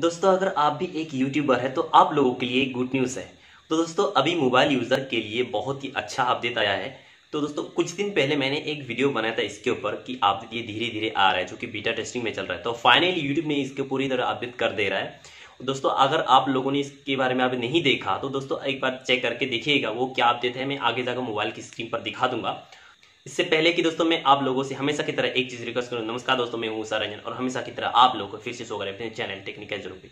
दोस्तों अगर आप भी एक यूट्यूबर है तो आप लोगों के लिए गुड न्यूज़ है तो दोस्तों अभी मोबाइल यूज़र के लिए बहुत ही अच्छा अपडेट आया है तो दोस्तों कुछ दिन पहले मैंने एक वीडियो बनाया था इसके ऊपर कि आप ये धीरे धीरे आ रहा है जो कि बीटा टेस्टिंग में चल रहा है तो फाइनली यूट्यूब ने इसके पूरी तरह अपडेट कर दे रहा है दोस्तों अगर आप लोगों ने इसके बारे में आप नहीं देखा तो दोस्तों एक बार चेक करके देखिएगा वो क्या अपडेट है मैं आगे जाकर मोबाइल की स्क्रीन पर दिखा दूंगा इससे पहले कि दोस्तों मैं आप लोगों से हमेशा की तरह एक चीज रिक्वेस्ट करूँ नमस्कार दोस्तों मैं हूँ रंजन और हमेशा की तरह आप लोग को फिर से सोकर अपने चैनल टेक्निकल जरूर पे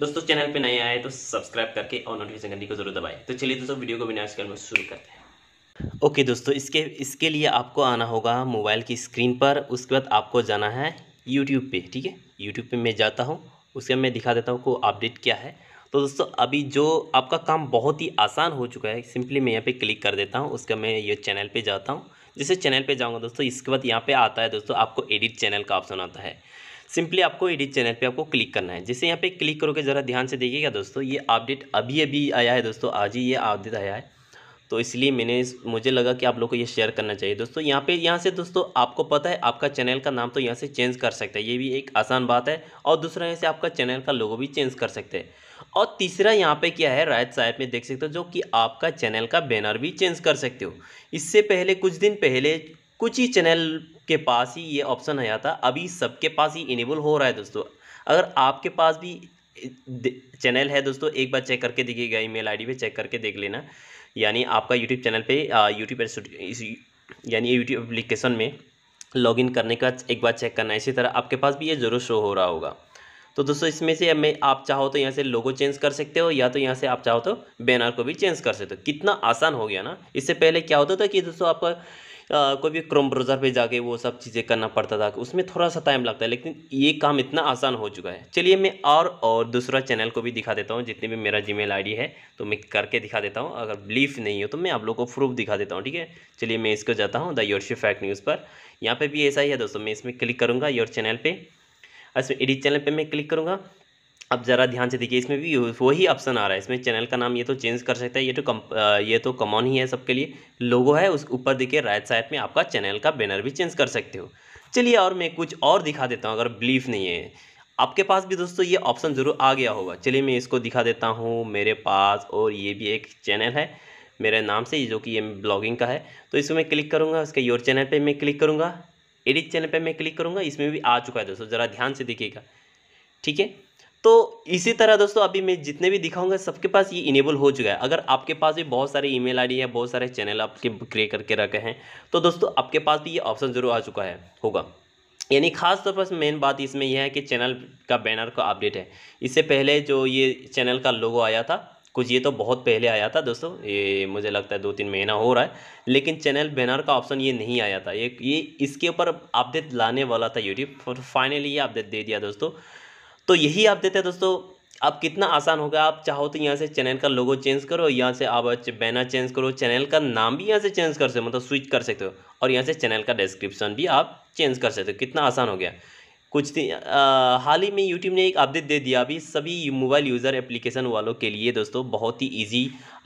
दोस्तों चैनल पे नए आए तो सब्सक्राइब करके और नोटिफिकेशन घंटी को जरूर दबाए तो चलिए दोस्तों वीडियो को बिना में शुरू करते हैं ओके okay, दोस्तों इसके इसके लिए आपको आना होगा मोबाइल की स्क्रीन पर उसके बाद आपको जाना है यूट्यूब पे ठीक है यूट्यूब पे मैं जाता हूँ उसके मैं दिखा देता हूँ को अपडेट क्या है तो दोस्तों अभी जो आपका काम बहुत ही आसान हो चुका है सिंपली मैं यहाँ पे क्लिक कर देता हूँ उसका मैं ये चैनल पे जाता हूँ जैसे चैनल पे जाऊँगा दोस्तों इसके बाद यहाँ पे आता है दोस्तों आपको एडिट चैनल का ऑप्शन आता है सिंपली आपको एडिट चैनल पे आपको क्लिक करना है जैसे यहाँ पे क्लिक करोगे ज़रा ध्यान से देखिएगा दोस्तों ये अपडेट अभी अभी आया है दोस्तों आज ही ये अपडेट आया है तो इसलिए मैंने मुझे लगा कि आप लोग को ये शेयर करना चाहिए दोस्तों यहाँ पे यहाँ से दोस्तों आपको पता है आपका चैनल का नाम तो यहाँ से चेंज कर सकते हैं ये भी एक आसान बात है और दूसरा यहाँ से आपका चैनल का लोगो भी चेंज कर सकते हैं और तीसरा यहाँ पे क्या है रायत साहब में देख सकते हो जो कि आपका चैनल का बैनर भी चेंज कर सकते हो इससे पहले कुछ दिन पहले कुछ ही चैनल के पास ही ये ऑप्शन आया था अभी सबके पास ही इनेबल हो रहा है दोस्तों अगर आपके पास भी चैनल है दोस्तों एक बार चेक करके देखिएगा ईमेल आईडी पे चेक करके देख लेना यानी आपका यूट्यूब चैनल पर यूट्यूब यानी यूट्यूब अप्लीकेशन में लॉगिन करने का एक बार चेक करना है इसी तरह आपके पास भी ये ज़रूर शो हो रहा होगा तो दोस्तों इसमें से मैं आप चाहो तो यहाँ से लोगो चेंज कर सकते हो या तो यहाँ से आप चाहो तो बैनर को भी चेंज कर सकते हो कितना आसान हो गया ना इससे पहले क्या होता था कि दोस्तों आपका कोई भी क्रोम ब्राउज़र पे जाके वो सब चीज़ें करना पड़ता था उसमें थोड़ा सा टाइम लगता है लेकिन ये काम इतना आसान हो चुका है चलिए मैं और और दूसरा चैनल को भी दिखा देता हूँ जितने भी मेरा जी मेल है तो मैं करके दिखा देता हूँ अगर बिलीफ नहीं हो तो मैं आप लोग को प्रूफ दिखा देता हूँ ठीक है चलिए मैं इसको जाता हूँ द योरशिप फैक्ट न्यूज़ पर यहाँ पर भी ऐसा ही है दोस्तों मैं इसमें क्लिक करूँगा योर चैनल पर इसमें एडिट चैनल पर मैं क्लिक करूँगा अब ज़रा ध्यान से देखिए इसमें भी वही ऑप्शन आ रहा है इसमें चैनल का नाम ये तो चेंज कर सकता है ये तो कम ये तो कमॉन ही है सबके लिए लोगो है उस ऊपर देखिए राइट साइड में आपका चैनल का बैनर भी चेंज कर सकते हो चलिए और मैं कुछ और दिखा देता हूँ अगर बिलीफ नहीं है आपके पास भी दोस्तों ये ऑप्शन ज़रूर आ गया होगा चलिए मैं इसको दिखा देता हूँ मेरे पास और ये भी एक चैनल है मेरे नाम से जो कि ये ब्लॉगिंग का है तो इसमें मैं क्लिक करूँगा उसके योर चैनल पर मैं क्लिक करूँगा एडिट चैनल पर मैं क्लिक करूँगा इसमें भी आ चुका है दोस्तों ज़रा ध्यान से दिखेगा ठीक है तो इसी तरह दोस्तों अभी मैं जितने भी दिखाऊंगा सबके पास ये इनेबल हो चुका है अगर आपके पास भी बहुत सारे ईमेल आईडी है बहुत सारे चैनल आपके क्रिएट करके रखे हैं तो दोस्तों आपके पास भी ये ऑप्शन ज़रूर आ चुका है होगा यानी खास तौर पर मेन बात इसमें यह है कि चैनल का बैनर का अपडेट है इससे पहले जो ये चैनल का लोगो आया था कुछ ये तो बहुत पहले आया था दोस्तों ये मुझे लगता है दो तीन महीना हो रहा है लेकिन चैनल बैनर का ऑप्शन ये नहीं आया था ये ये इसके ऊपर अपडेट लाने वाला था यूट्यूब और फाइनली ये अपडेट दे दिया दोस्तों तो यही आप देते हैं दोस्तों अब कितना आसान होगा आप चाहो तो यहाँ से चैनल का लोगो चेंज करो यहाँ से आप बैनर चेंज करो चैनल का नाम भी यहाँ से चेंज कर सकते हो मतलब स्विच कर सकते हो और यहाँ से चैनल का डिस्क्रिप्शन भी आप चेंज कर सकते हो कितना आसान हो गया कुछ दिन हाल ही में यूट्यूब ने एक अपडेट दे दिया अभी सभी मोबाइल यूज़र एप्लीकेशन वालों के लिए दोस्तों बहुत ही इजी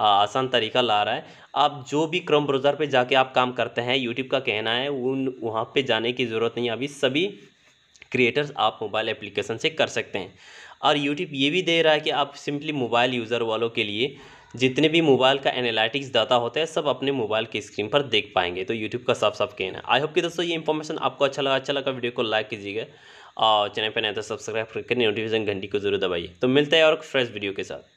आसान तरीका ला रहा है आप जो भी क्रम ब्राउज़र पे जाके आप काम करते हैं यूट्यूब का कहना है उन वहाँ पे जाने की ज़रूरत नहीं है अभी सभी क्रिएटर्स आप मोबाइल एप्लीकेशन से कर सकते हैं और यूट्यूब ये भी दे रहा है कि आप सिंपली मोबाइल यूज़र वालों के लिए जितने भी मोबाइल का एनालिटिक्स डाटा होता है सब अपने मोबाइल की स्क्रीन पर देख पाएंगे तो यूट्यूब का साफ साफ कहना है आई होप कि दोस्तों ये इन्फॉर्मेशन आपको अच्छा लगा अच्छा लगा वीडियो को लाइक कीजिएगा और चैनल पर नया तो सब्सक्राइब करके नोटिफिकेशन घंटी को जरूर दबाइए तो मिलता है और फ्रेश वीडियो के साथ